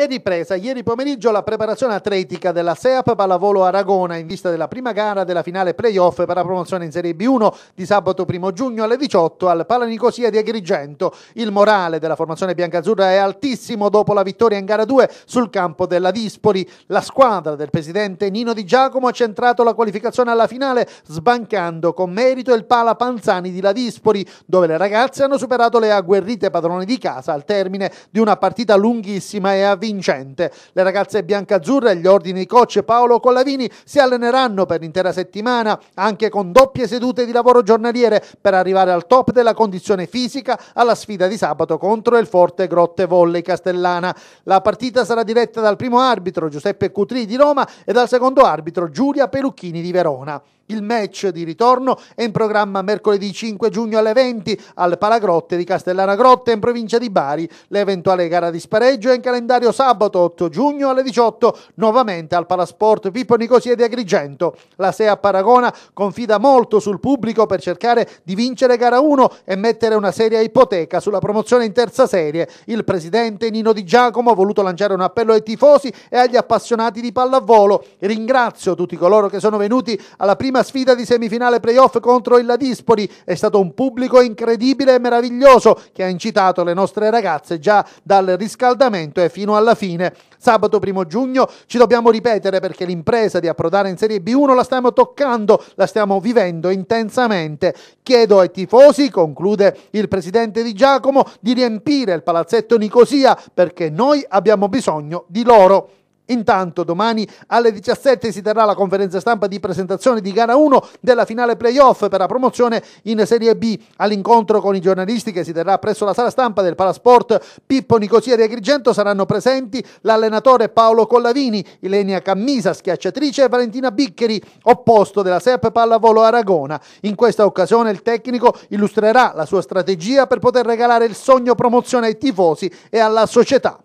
È ripresa ieri pomeriggio la preparazione atletica della SEAP Pallavolo Aragona in vista della prima gara della finale playoff per la promozione in Serie B1 di sabato 1 giugno alle 18 al Palanicosia di Agrigento. Il morale della formazione biancazzurra è altissimo dopo la vittoria in gara 2 sul campo della Dispoli. La squadra del presidente Nino Di Giacomo ha centrato la qualificazione alla finale sbancando con merito il Pala Panzani di La Dispoli dove le ragazze hanno superato le agguerrite padrone di casa al termine di una partita lunghissima e ha vincente. Le ragazze biancazzurre agli ordini coach Paolo Collavini si alleneranno per l'intera settimana, anche con doppie sedute di lavoro giornaliere, per arrivare al top della condizione fisica alla sfida di sabato contro il Forte Grotte Volley Castellana. La partita sarà diretta dal primo arbitro Giuseppe Cutri di Roma e dal secondo arbitro Giulia Perucchini di Verona. Il match di ritorno è in programma mercoledì 5 giugno alle 20 al Palagrotte di Castellana Grotte in provincia di Bari. L'eventuale gara di spareggio è in calendario sabato 8 giugno alle 18 nuovamente al Palasport Pippo Nicosia di Agrigento. La SEA Paragona confida molto sul pubblico per cercare di vincere gara 1 e mettere una seria ipoteca sulla promozione in terza serie. Il presidente Nino Di Giacomo ha voluto lanciare un appello ai tifosi e agli appassionati di pallavolo. Ringrazio tutti coloro che sono venuti alla prima prima sfida di semifinale playoff contro il Ladispoli. È stato un pubblico incredibile e meraviglioso che ha incitato le nostre ragazze già dal riscaldamento e fino alla fine. Sabato 1 giugno ci dobbiamo ripetere perché l'impresa di approdare in Serie B1 la stiamo toccando, la stiamo vivendo intensamente. Chiedo ai tifosi, conclude il presidente Di Giacomo, di riempire il palazzetto Nicosia perché noi abbiamo bisogno di loro. Intanto domani alle 17 si terrà la conferenza stampa di presentazione di gara 1 della finale playoff per la promozione in Serie B all'incontro con i giornalisti che si terrà presso la sala stampa del Palasport Pippo Nicosia di Agrigento saranno presenti l'allenatore Paolo Collavini, Ilenia Cammisa schiacciatrice e Valentina Biccheri opposto della SEP Pallavolo Aragona. In questa occasione il tecnico illustrerà la sua strategia per poter regalare il sogno promozione ai tifosi e alla società.